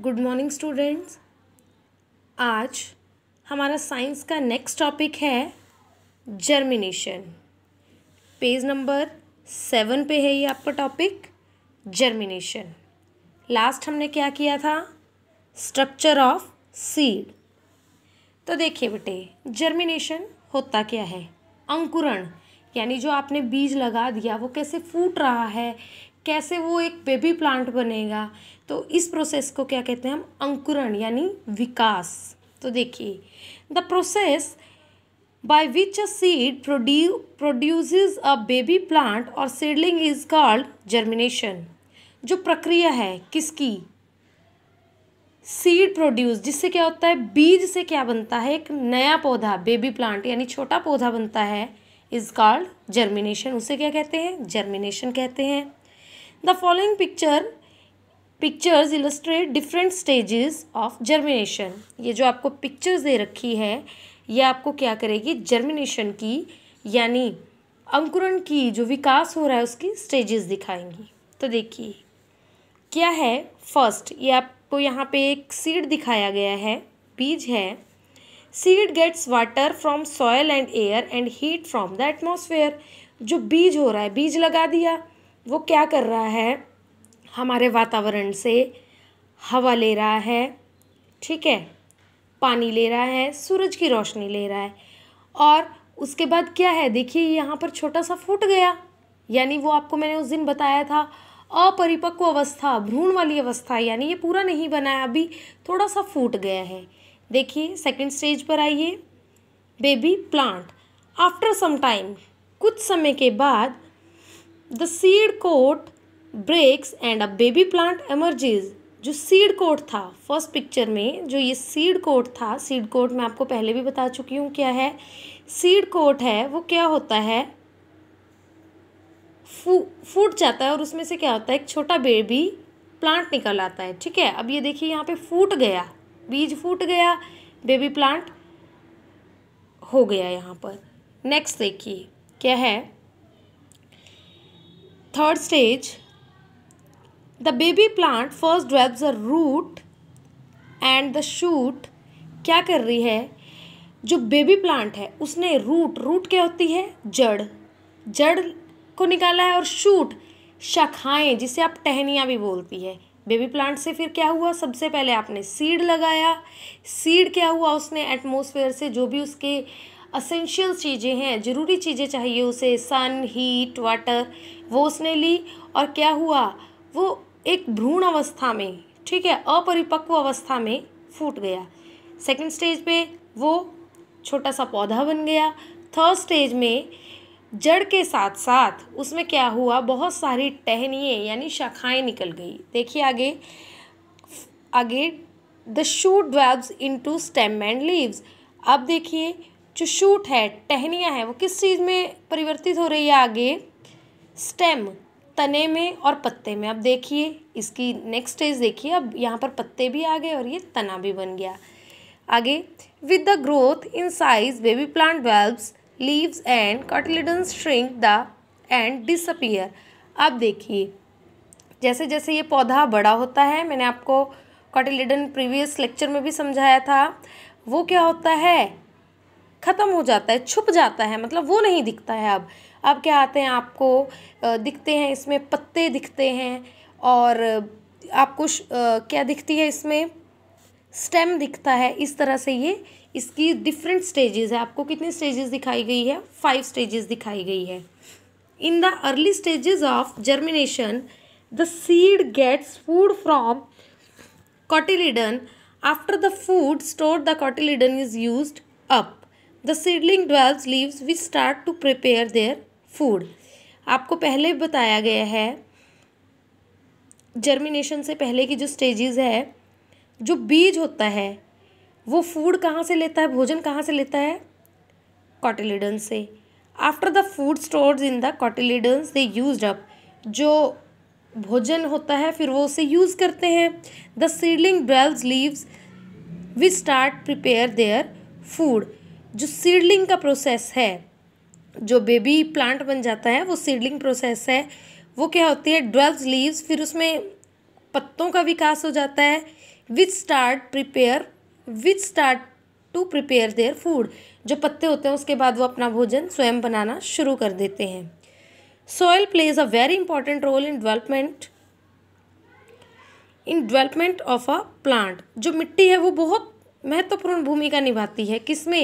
Good morning students आज हमारा science का नेक्स्ट टॉपिक है जर्मिनेशन पेज नंबर सेवन पे है ये आपका टॉपिक जर्मिनेशन लास्ट हमने क्या किया था स्ट्रक्चर ऑफ सीड तो देखिए बेटे जर्मिनेशन होता क्या है अंकुरण यानी जो आपने बीज लगा दिया वो कैसे फूट रहा है कैसे वो एक बेबी प्लांट बनेगा तो इस प्रोसेस को क्या कहते हैं हम अंकुरण यानी विकास तो देखिए the process by which a seed produ produce a baby plant और सीडलिंग इज कॉल्ड जर्मिनेशन जो प्रक्रिया है किसकी सीड प्रोड्यूस जिससे क्या होता है बीज से क्या बनता है एक नया पौधा बेबी प्लांट यानी छोटा पौधा बनता है इज कॉल्ड जर्मिनेशन उसे क्या कहते हैं जर्मिनेशन कहते हैं The following picture pictures illustrate different stages of germination. ये जो आपको pictures दे रखी है ये आपको क्या करेगी germination की यानी अंकुरण की जो विकास हो रहा है उसकी स्टेजेस दिखाएंगी तो देखिए क्या है फर्स्ट ये आपको यहाँ पे एक सीड दिखाया गया है बीज है seed gets water from soil and air and heat from the atmosphere जो बीज हो रहा है बीज लगा दिया वो क्या कर रहा है हमारे वातावरण से हवा ले रहा है ठीक है पानी ले रहा है सूरज की रोशनी ले रहा है और उसके बाद क्या है देखिए यहाँ पर छोटा सा फूट गया यानी वो आपको मैंने उस दिन बताया था अपरिपक्व अवस्था भ्रूण वाली अवस्था यानी ये पूरा नहीं बना है अभी थोड़ा सा फूट गया है देखिए सेकंड स्टेज पर आइए baby plant after some time कुछ समय के बाद the seed coat breaks and a baby plant emerges जो सीड कोट था फर्स्ट पिक्चर में जो ये सीड कोट था सीड कोट मैं आपको पहले भी बता चुकी हूँ क्या है सीड कोट है वो क्या होता है फू फूट जाता है और उसमें से क्या होता है एक छोटा बेबी प्लांट निकल आता है ठीक है अब ये देखिए यहाँ पे फूट गया बीज फूट गया बेबी प्लांट हो गया यहाँ पर नेक्स्ट देखिए क्या है third stage the baby plant first develops a root and the shoot क्या कर रही है जो बेबी प्लांट है उसने रूट रूट क्या होती है जड़ जड़ को निकाला है और शूट शाखाएँ जिसे आप टहनियाँ भी बोलती है बेबी प्लांट से फिर क्या हुआ सबसे पहले आपने सीड लगाया सीड क्या हुआ उसने एटमोसफेयर से जो भी उसके असेंशियल चीज़ें हैं ज़रूरी चीज़ें चाहिए उसे सन हीट वाटर वो उसने ली और क्या हुआ वो एक भ्रूण अवस्था में ठीक है अपरिपक्व अवस्था में फूट गया सेकेंड स्टेज पे वो छोटा सा पौधा बन गया थर्ड स्टेज में जड़ के साथ साथ उसमें क्या हुआ बहुत सारी टहनिए यानी शाखाएं निकल गई देखिए आगे आगे the shoot in into stem and leaves अब देखिए जो शूट है टहनियाँ हैं वो किस चीज़ में परिवर्तित हो रही है आगे स्टेम तने में और पत्ते में अब देखिए इसकी नेक्स्ट स्टेज देखिए अब यहाँ पर पत्ते भी आ गए और ये तना भी बन गया आगे with the growth in size baby plant develops leaves and cotyledon shrink the and disappear अब देखिए जैसे जैसे ये पौधा बड़ा होता है मैंने आपको कॉटिलिडन प्रीवियस लेक्चर में भी समझाया था वो क्या होता है ख़त्म हो जाता है छुप जाता है मतलब वो नहीं दिखता है अब अब क्या आते हैं आपको दिखते हैं इसमें पत्ते दिखते हैं और आपको क्या दिखती है इसमें स्टेम दिखता है इस तरह से ये इसकी डिफरेंट स्टेजेस है आपको कितने स्टेजेस दिखाई गई है फाइव स्टेजेस दिखाई गई है in the early stages of germination the seed gets food from cotyledon after the food store the cotyledon is use up the seedling develops we start to prepare prepare food आपको पहले बताया गया है germination से पहले की जो stages है जो बीज होता है वो फूड कहाँ से लेता है भोजन कहाँ से लेता है कॉटिलिडन से after the food store in the cotyledons they use up जो भोजन होता है फिर वो उसे यूज़ करते हैं the seedling develops leaves we start prepare their food जो सीडलिंग का प्रोसेस है जो बेबी प्लांट बन जाता है वो सीडलिंग प्रोसेस है वो क्या होती है ड्वेल्व लीव्स फिर उसमें पत्तों का विकास हो जाता है which start prepare which start to prepare their food जो पत्ते होते हैं उसके बाद वो अपना भोजन स्वयं बनाना शुरू कर देते हैं soil plays a very important role in development in development of a plant जो मिट्टी है वो बहुत महत्वपूर्ण भूमिका निभाती है किसमें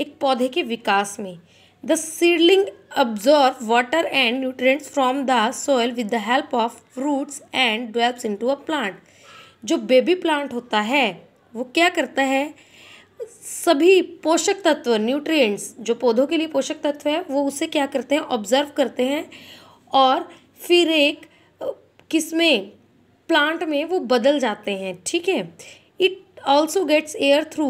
एक पौधे के विकास में the seedling absorb water and nutrients from the the with the help of fruits and and into a plant जो बेबी प्लांट होता है वो क्या करता है सभी पोषक तत्व न्यूट्रिएंट्स जो पौधों के लिए पोषक तत्व है वो उसे क्या करते हैं ऑब्जर्व करते हैं और फिर एक में प्लांट में वो बदल जाते हैं ठीक है it also gets air through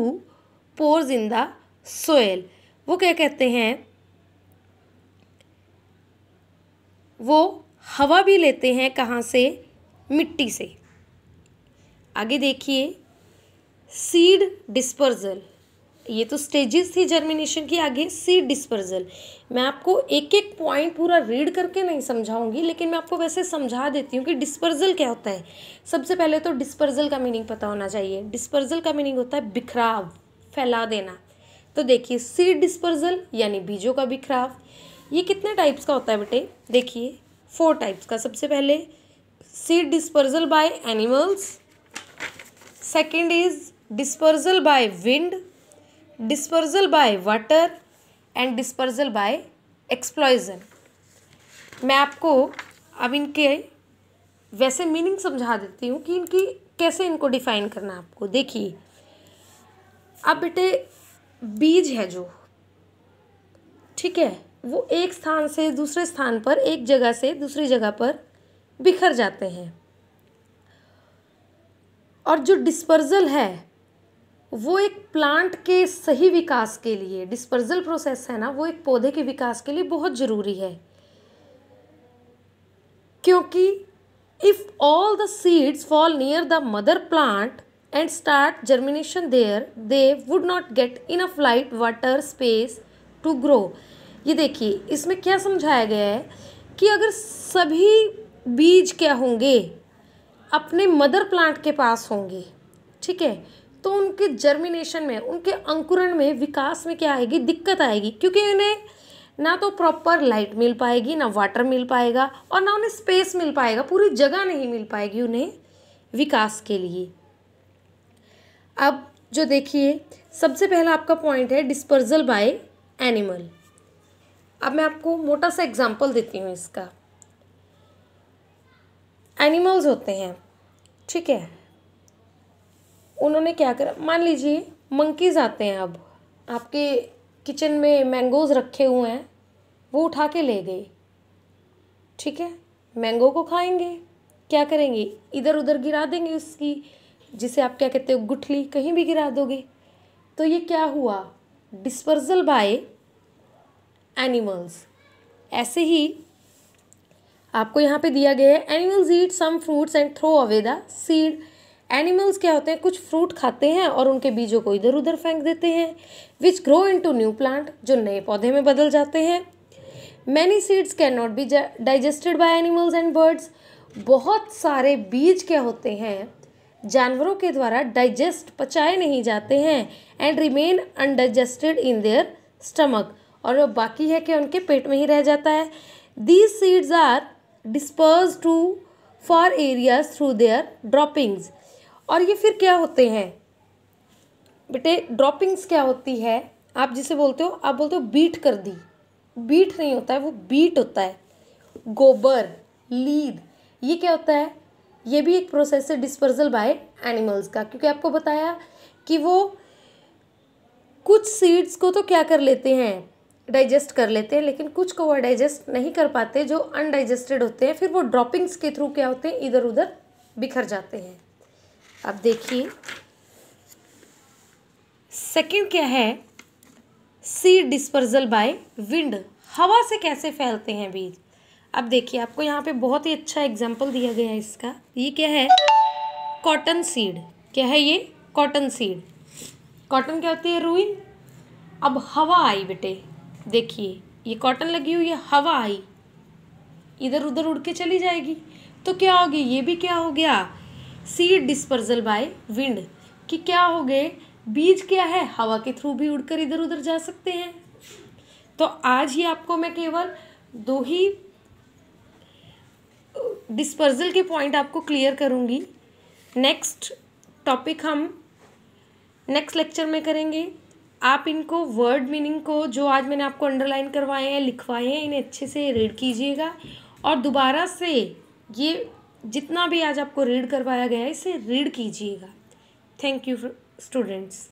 pores in the soil वो क्या कहते हैं वो हवा भी लेते हैं कहाँ से मिट्टी से आगे देखिए सीड डिस्पर्जल ये तो स्टेजेस थी जर्मिनेशन की आगे सीड डिस्पर्जल मैं आपको एक एक पॉइंट पूरा रीड करके नहीं समझाऊंगी लेकिन मैं आपको वैसे समझा देती हूँ कि डिस्पर्जल क्या होता है सबसे पहले तो डिस्पर्जल का मीनिंग पता होना चाहिए डिस्पर्जल का मीनिंग होता है बिखराव फैला देना तो देखिए सीड डिस्पर्जल यानी बीजों का बिखराव ये कितने टाइप्स का होता है बेटे देखिए फोर टाइप्स का सबसे पहले seed dispersal by animals second is dispersal by wind dispersal by water and dispersal by explosion मैं आपको अब इनके वैसे मीनिंग समझा देती हूँ कि इनकी कैसे इनको डिफाइन करना है आपको देखिए अब बेटे बीज है जो ठीक है वो एक स्थान से दूसरे स्थान पर एक जगह से दूसरी जगह पर बिखर जाते हैं और जो डिस्पर्जल है वो एक प्लांट के सही विकास के लिए डिस्पर्जल प्रोसेस है ना वो एक पौधे के विकास के लिए बहुत ज़रूरी है क्योंकि if all the seeds fall near the mother plant and start germination there they would not get enough light water space to grow ये देखिए इसमें क्या समझाया गया है कि अगर सभी बीज क्या होंगे अपने मदर प्लांट के पास होंगे ठीक है तो उनके जर्मिनेशन में उनके अंकुरण में विकास में क्या आएगी दिक्कत आएगी क्योंकि उन्हें ना तो प्रॉपर लाइट मिल पाएगी ना वाटर मिल पाएगा और ना उन्हें स्पेस मिल पाएगा पूरी जगह नहीं मिल पाएगी उन्हें विकास के लिए अब जो देखिए सबसे पहला आपका पॉइंट है डिस्पर्जल बाय एनिमल अब मैं आपको मोटा सा एग्जाम्पल देती हूँ इसका एनिमल्स होते हैं ठीक है उन्होंने क्या करा मान लीजिए मंकीज़ आते हैं अब आपके किचन में मैंगोज़ रखे हुए हैं वो उठा के ले गए ठीक है मैंगो को खाएंगे क्या करेंगे इधर उधर गिरा देंगे उसकी जिसे आप क्या कहते हो गुठली कहीं भी गिरा दोगे तो ये क्या हुआ डिस्पर्जल बाय एनिमल्स ऐसे ही आपको यहाँ पे दिया गया है animals eat some fruits and throw away the seed animals क्या होते हैं कुछ फ्रूट खाते हैं और उनके बीजों को इधर उधर फेंक देते हैं which grow into new plant जो नए पौधे में बदल जाते हैं many seeds can not be digested by animals and birds बहुत सारे बीज क्या होते हैं जानवरों के द्वारा डाइजेस्ट पचाए नहीं जाते हैं and remain undigested in their stomach और बाकी है कि उनके पेट में ही रह जाता है these seeds are disperse to far areas through their droppings और ये फिर क्या होते हैं बेटे ड्रॉपिंग्स क्या होती है आप जिसे बोलते हो आप बोलते हो बीट कर दी बीट नहीं होता है वो बीट होता है गोबर लीद ये क्या होता है ये भी एक प्रोसेस है डिस्पर्जल बाय एनिमल्स का क्योंकि आपको बताया कि वो कुछ सीड्स को तो क्या कर लेते हैं डाइजेस्ट कर लेते हैं लेकिन कुछ को वह डाइजेस्ट नहीं कर पाते जो अनडाइजेस्टेड होते हैं फिर वो ड्रॉपिंग्स के थ्रू क्या होते हैं इधर उधर बिखर जाते हैं अब देखिए सेकंड क्या है सीड डिस्पर्जल बाय विंड हवा से कैसे फैलते हैं बीज अब देखिए आपको यहाँ पे बहुत ही अच्छा एग्जाम्पल दिया गया है इसका ये क्या है कॉटन सीड क्या है ये कॉटन सीड कॉटन क्या होती है रूई अब हवा आई बेटे देखिए ये कॉटन लगी हुई है हवा आई इधर उधर उड़ के चली जाएगी तो क्या होगी ये भी क्या हो गया सीड डिस्पर्जल बाय विंड कि क्या हो गए बीज क्या है हवा के थ्रू भी उड़कर इधर उधर जा सकते हैं तो आज ही आपको मैं केवल दो ही डिस्पर्जल के पॉइंट आपको क्लियर करूँगी नेक्स्ट टॉपिक हम नेक्स्ट लेक्चर में करेंगे आप इनको वर्ड मीनिंग को जो आज मैंने आपको अंडरलाइन करवाए हैं लिखवाए हैं इन्हें अच्छे से रीड कीजिएगा और दोबारा से ये जितना भी आज आपको रीड करवाया गया है इसे रीड कीजिएगा थैंक यू स्टूडेंट्स